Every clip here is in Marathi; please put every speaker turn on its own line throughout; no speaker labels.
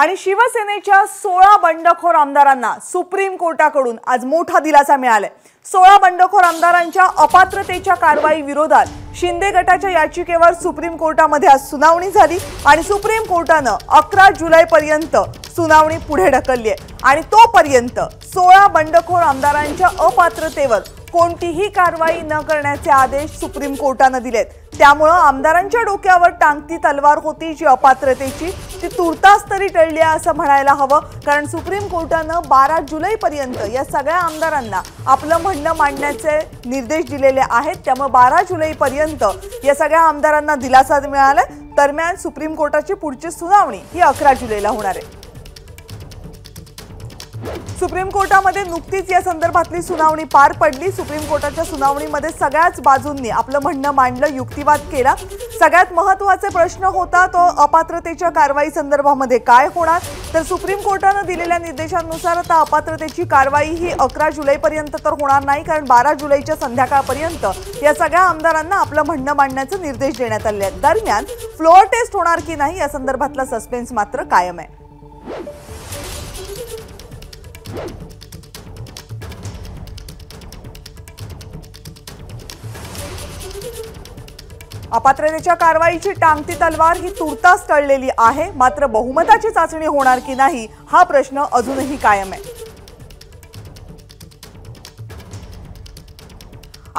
आणि शिवसेनेच्या सोळा बंडखोर आमदारांना सुप्रीम कोर्टाकडून आज मोठा दिलासा मिळालाय सोळा बंडखोर आमदारांच्या अपात्रतेच्या कारवाई विरोधात शिंदे गटाच्या याचिकेवर सुप्रीम कोर्टामध्ये आज सुनावणी झाली आणि सुप्रीम कोर्टानं अकरा जुलैपर्यंत सुनावणी पुढे ढकलली आहे आणि तोपर्यंत सोळा बंडखोर आमदारांच्या अपात्रतेवर कोणतीही कारवाई न करण्याचे आदेश सुप्रीम कोर्टानं दिलेत त्यामुळं आमदारांच्या डोक्यावर टांगती तलवार होती जी अपात्रतेची ती तुर्तास तरी टळली आहे असं म्हणायला हवं कारण सुप्रीम कोर्टानं बारा जुलैपर्यंत या सगळ्या आमदारांना आपलं म्हणणं मांडण्याचे निर्देश दिलेले आहेत त्यामुळे बारा जुलैपर्यंत या सगळ्या आमदारांना दिलासा मिळाला दरम्यान सुप्रीम कोर्टाची पुढची सुनावणी ही अकरा जुलैला होणार आहे सुप्रीम कोर्टामध्ये नुकतीच या संदर्भातली सुनावणी पार पडली सुप्रीम कोर्टाच्या सुनावणीमध्ये सगळ्याच बाजूंनी आपलं म्हणणं मांडलं युक्तिवाद केला सगळ्यात महत्वाचे प्रश्न होता तो अपात्रतेच्या कारवाई संदर्भामध्ये काय होणार तर सुप्रीम कोर्टानं दिलेल्या निर्देशांनुसार आता अपात्रतेची कारवाई ही अकरा जुलैपर्यंत तर होणार नाही कारण बारा जुलैच्या संध्याकाळपर्यंत या सगळ्या आमदारांना आपलं म्हणणं मांडण्याचे निर्देश देण्यात आले आहेत दरम्यान फ्लोअर टेस्ट होणार की नाही या संदर्भातला सस्पेन्स मात्र कायम आहे अपात्रतेच्या कारवाईची टांगती तलवार ही तुर्तास टळलेली आहे मात्र बहुमताची चाचणी होणार की नाही हा प्रश्न अजूनही कायम आहे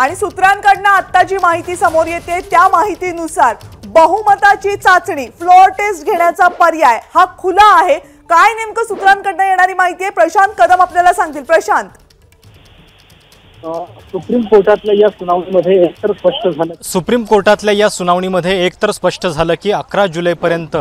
आणि सूत्रांकडनं आत्ता जी माहिती समोर येते त्या माहितीनुसार बहुमताची चाचणी फ्लोअर टेस्ट घेण्याचा पर्याय हा खुला आहे काय नेमकं सूत्रांकडनं येणारी माहिती आहे प्रशांत कदम आपल्याला सांगतील प्रशांत
सुप्रीम कोर्टातल्या या सुनावणीमध्ये एकतर स्पष्ट झालं सुप्रीम कोर्टातल्या या सुनावणीमध्ये एकतर स्पष्ट झालं की अकरा जुलैपर्यंत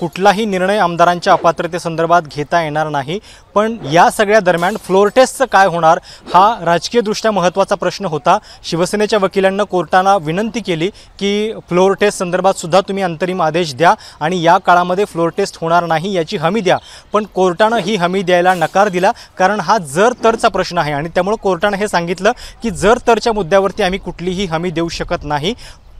कुठलाही निर्णय आमदारांच्या अपात्रतेसंदर्भात घेता येणार नाही पण या सगळ्या दरम्यान फ्लोअर टेस्टचं काय होणार हा राजकीयदृष्ट्या महत्त्वाचा प्रश्न होता शिवसेनेच्या वकिलांना कोर्टाला विनंती केली की फ्लोअर टेस्ट संदर्भात सुद्धा तुम्ही अंतरिम आदेश द्या आणि या काळामध्ये फ्लोअर टेस्ट होणार नाही याची हमी द्या पण कोर्टानं ही हमी द्यायला नकार दिला कारण हा जर तरचा प्रश्न आहे आणि त्यामुळे कोर्टानं हे सांगितलं की जर तरच्या मुद्द्यावरती आम्ही कुठलीही हमी देऊ शकत नाही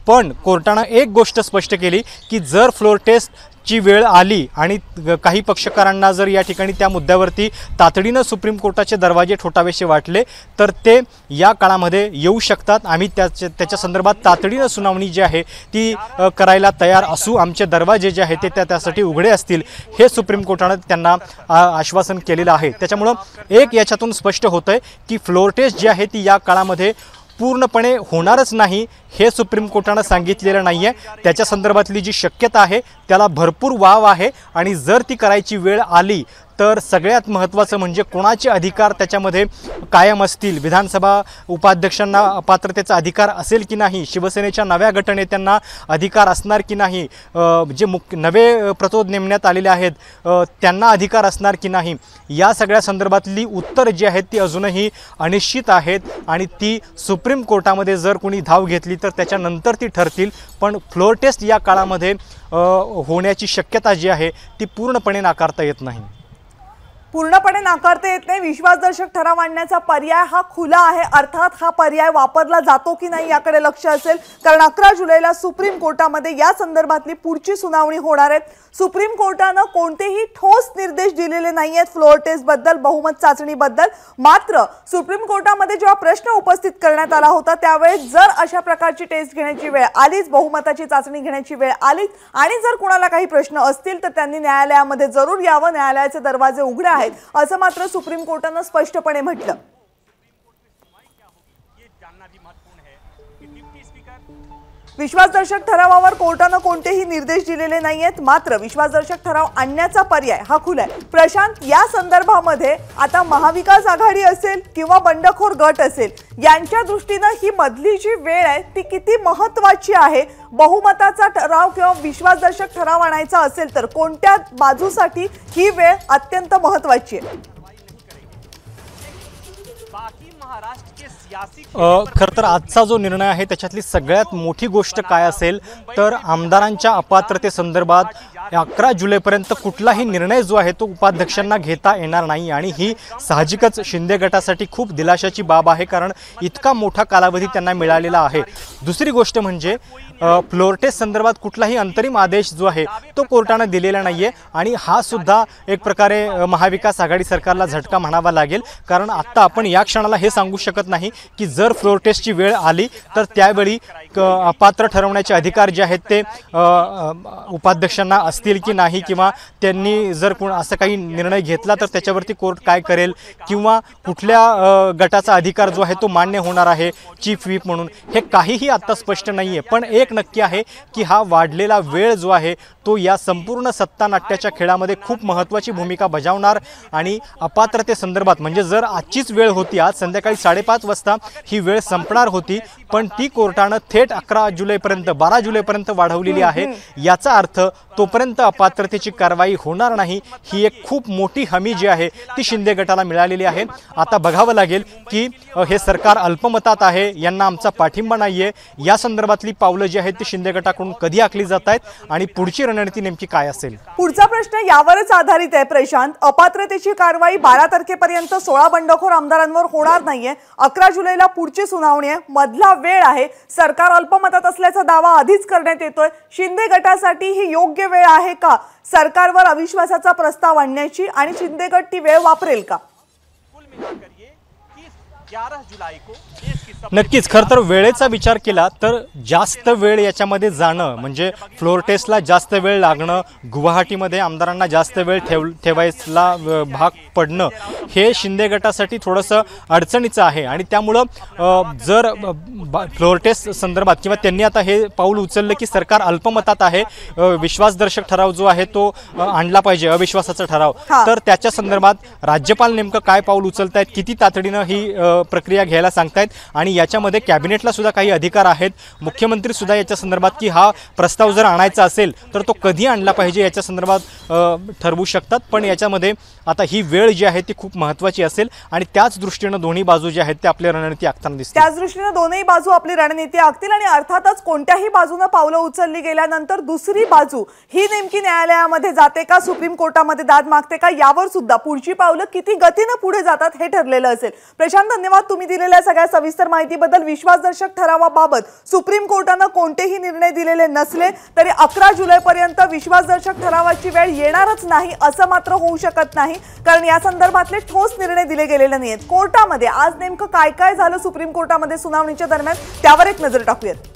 पण कोर्टानं एक गोष्ट स्पष्ट केली की जर फ्लोर टेस्ट ची वेळ आली आणि काही पक्षकारांना जर या ठिकाणी त्या मुद्द्यावरती तातडीनं सुप्रीम कोर्टाचे दरवाजे ठोठावेसे वाटले तर ते या काळामध्ये येऊ शकतात आम्ही त्याच्या त्याच्या संदर्भात तातडीनं सुनावणी जी आहे ती करायला तयार असू आमचे दरवाजे जे आहेत ते त्या त्यासाठी उघडे असतील हे सुप्रीम कोर्टानं त्यांना आश्वासन केलेलं आहे त्याच्यामुळं एक याच्यातून स्पष्ट होतं की फ्लोर टेस्ट जी आहे ती या काळामध्ये पूर्णपणे होणारच नाही हे सुप्रीम कोर्टानं सांगितलेलं नाही आहे त्याच्या संदर्भातली जी शक्यता आहे त्याला भरपूर वाव आहे आणि जर ती करायची वेळ आली तर सगळ्यात महत्त्वाचं म्हणजे कोणाचे अधिकार त्याच्यामध्ये कायम असतील विधानसभा उपाध्यक्षांना पात्रतेचा अधिकार असेल की नाही शिवसेनेच्या नव्या गटनेत्यांना अधिकार असणार की नाही जे मुख नवे प्रतोद नेमण्यात आलेले आहेत त्यांना अधिकार असणार की नाही या सगळ्या संदर्भातली उत्तर जी आहेत ती अजूनही अनिश्चित आहेत आणि ती सुप्रीम कोर्टामध्ये जर कोणी धाव घेतली तर तर त्याच्यानंतर ती ठरतील पण फ्लोअर टेस्ट या काळामध्ये होण्याची शक्यता जी आहे ती पूर्णपणे नाकारता येत नाही
पूर्णपणे नाकारता येत नाही विश्वासदर्शक ठराव आणण्याचा पर्याय हा खुला आहे अर्थात हा पर्याय वापरला जातो की नाही याकडे लक्ष असेल कारण अकरा जुलैला सुप्रीम कोर्टामध्ये या संदर्भातली पुढची सुनावणी होणार आहे सुप्रीम कोर्टानं कोणतेही ठोस निर्देश दिलेले नाही आहेत फ्लोअर टेस्टबद्दल बहुमत चाचणीबद्दल मात्र सुप्रीम कोर्टामध्ये जेव्हा प्रश्न उपस्थित करण्यात आला होता त्यावेळेस जर अशा प्रकारची टेस्ट घेण्याची वेळ आलीच बहुमताची चाचणी घेण्याची वेळ आलीच आणि जर कुणाला काही प्रश्न असतील तर त्यांनी न्यायालयामध्ये जरूर यावं न्यायालयाचे दरवाजे उघडे आहेत आहेत असं मात्र सुप्रीम कोर्टानं स्पष्टपणे म्हटलं विश्वासदर्शक ठरावावर कोर्टानं कोणतेही निर्देश दिलेले नाहीयेत मात्र विश्वासदर्शक ठराव आणण्याचा पर्याय हा खुला आहे प्रशांत या संदर्भामध्ये आता महाविकास आघाडी असेल किंवा बंडखोर गट असेल यांच्या दृष्टीनं ही मधली जी वेळ आहे ती किती महत्वाची आहे बहुमताचा ठराव किंवा विश्वासदर्शक ठराव आणायचा असेल तर कोणत्या बाजूसाठी ही वेळ अत्यंत महत्वाची आहे
बाकी महाराष्ट्र खर तर आजचा जो निर्णय आहे त्याच्यातली सगळ्यात मोठी गोष्ट काय असेल तर आमदारांच्या अपात्रतेसंदर्भात अकरा जुलैपर्यंत कुठलाही निर्णय जो आहे तो उपाध्यक्षांना घेता येणार नाही आणि ही साहजिकच शिंदे गटासाठी खूप दिलाशाची बाब आहे कारण इतका मोठा कालावधी त्यांना मिळालेला आहे दुसरी गोष्ट म्हणजे फ्लोरटेस्ट संदर्भात कुठलाही अंतरिम आदेश जो आहे तो कोर्टानं दिलेला नाही आहे आणि हा सुद्धा एक प्रकारे महाविकास आघाडी सरकारला झटका म्हणावा लागेल कारण आत्ता आपण या क्षणाला हे सांगू शकत नाही नाही की जर फ्लोर टेस्टची वेळ आली तर त्यावेळी पात्र ठरवण्याचे अधिकार जे आहेत ते उपाध्यक्षांना असतील की नाही किंवा त्यांनी जर कोण असं काही निर्णय घेतला तर त्याच्यावरती कोर्ट काय करेल किंवा कुठल्या गटाचा अधिकार जो आहे तो मान्य होणार आहे चीफ व्हीप म्हणून हे काहीही आत्ता स्पष्ट नाही आहे पण एक नक्की आहे की हा वाढलेला वेळ जो आहे तो या संपूर्ण सत्ता नाट्याच्या खेळामध्ये खूप महत्त्वाची भूमिका बजावणार आणि अपात्रतेसंदर्भात म्हणजे जर आजचीच वेळ होती आज संध्याकाळी साडेपाच ही वेळ संपणार होती पण ती कोर्टानं थेट अकरा जुलैपर्यंत बारा जुलैपर्यंत वाढवलेली आहे याचा अर्थ तोपर्यंत अपात्रतेची कारवाई होणार नाही ही एक खूप मोठी हमी जी आहे ती शिंदे गटाला मिळालेली आहे आता बघावं लागेल की हे सरकार अल्पमतात आहे यांना आमचा पाठिंबा नाही या संदर्भातली पावलं जी आहेत ती शिंदे गटाकडून कधी आखली जात आहेत आणि पुढची रणनीती नेमकी काय असेल
पुढचा प्रश्न यावरच आधारित आहे प्रशांत अपात्रतेची कारवाई बारा तारखेपर्यंत सोळा बंडखोर आमदारांवर होणार नाहीये अकरा जुलैला पुढची सुनावणी आहे मधला वेळ आहे सरकार अल्पमतात असल्याचा दावा आधीच करण्यात येतोय शिंदे गटासाठी ही योग्य वेळ आहे का सरकारवर अविश्वासाचा प्रस्ताव आणण्याची आणि शिंदे गट ती वेळ वापरेल का
नक्कीच खरं तर वेळेचा विचार केला तर जास्त वेळ याच्यामध्ये जाणं म्हणजे फ्लोअर टेस्टला जास्त वेळ लागणं गुवाहाटीमध्ये आमदारांना जास्त वेळ ठेव ठेवायला भाग पडणं हे शिंदे गटासाठी थोडंसं अडचणीचं आहे आणि त्यामुळं जर फ्लोअर टेस्ट संदर्भात किंवा त्यांनी आता हे पाऊल उचललं की सरकार अल्पमतात आहे विश्वासदर्शक ठराव जो आहे तो आणला पाहिजे अविश्वासाचा ठराव तर त्याच्या संदर्भात राज्यपाल नेमकं काय पाऊल उचलत आहेत किती तातडीनं ही प्रक्रिया घ्यायला सांगतायत आणि याच्यामध्ये कॅबिनेटला सुद्धा काही अधिकार आहेत मुख्यमंत्री सुद्धा याच्या संदर्भात की हा प्रस्ताव जर आणायचा असेल तर तो कधी आणला पाहिजे याच्या संदर्भात ठरवू शकतात पण याच्यामध्ये आता ही वेळ जी आहे ती खूप महत्त्वाची असेल आणि त्याच दृष्टीनं दोन्ही बाजू जे आहेत ते आपली रणनीती आखताना दिसतात
त्याच दृष्टीनं दोन्ही बाजू आपली रणनीती आखतील आणि अर्थातच कोणत्याही बाजूनं पावलं उचलली गेल्यानंतर दुसरी बाजू ही नेमकी न्यायालयामध्ये जाते का सुप्रीम कोर्टामध्ये दाद मागते का यावर सुद्धा पुढची पावलं किती गतीनं पुढे जातात हे ठरलेलं असेल प्रशांत धन्यवाद तुम्ही दिलेल्या सगळ्या सविस्तर माहितीबद्दल विश्वासदर्शक ठरावाबाबत सुप्रीम कोर्टानं कोणतेही निर्णय दिलेले नसले तरी अकरा जुलैपर्यंत विश्वासदर्शक ठरावाची वेळ येणारच नाही असं मात्र होऊ शकत नाही कारण या संदर्भातले ठोस निर्णय दिले गेलेले नाहीत कोर्टामध्ये आज नेमकं काय काय झालं सुप्रीम कोर्टामध्ये सुनावणीच्या दरम्यान त्यावर एक नजर टाकूयात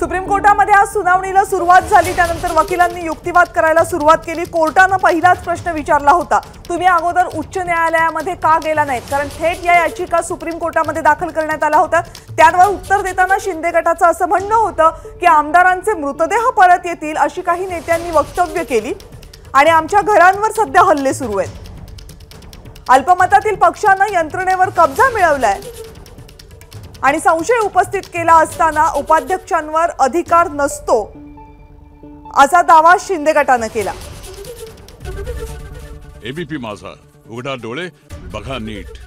सुप्रीम कोर्टामध्ये आज सुनावणीला सुरुवात झाली त्यानंतर वकिलांनी युक्तिवाद करायला सुरुवात केली कोर्टानं पहिलाच प्रश्न विचारला होता तुम्ही अगोदर उच्च न्यायालयामध्ये का गेला नाहीत कारण थेट या याचिका सुप्रीम कोर्टामध्ये दाखल करण्यात आल्या होत्या त्यावर उत्तर देताना शिंदे गटाचं असं म्हणणं होतं की आमदारांचे मृतदेह परत येतील अशी काही नेत्यांनी वक्तव्य केली आणि आमच्या घरांवर सध्या हल्ले सुरू आहेत अल्पमतातील पक्षानं यंत्रणेवर कब्जा मिळवलाय आणि संशय उपस्थित केला असताना उपाध्यक्षांवर अधिकार नसतो असा दावा शिंदे गटानं केला एबीपी माझा उघडा डोळे बघा नीट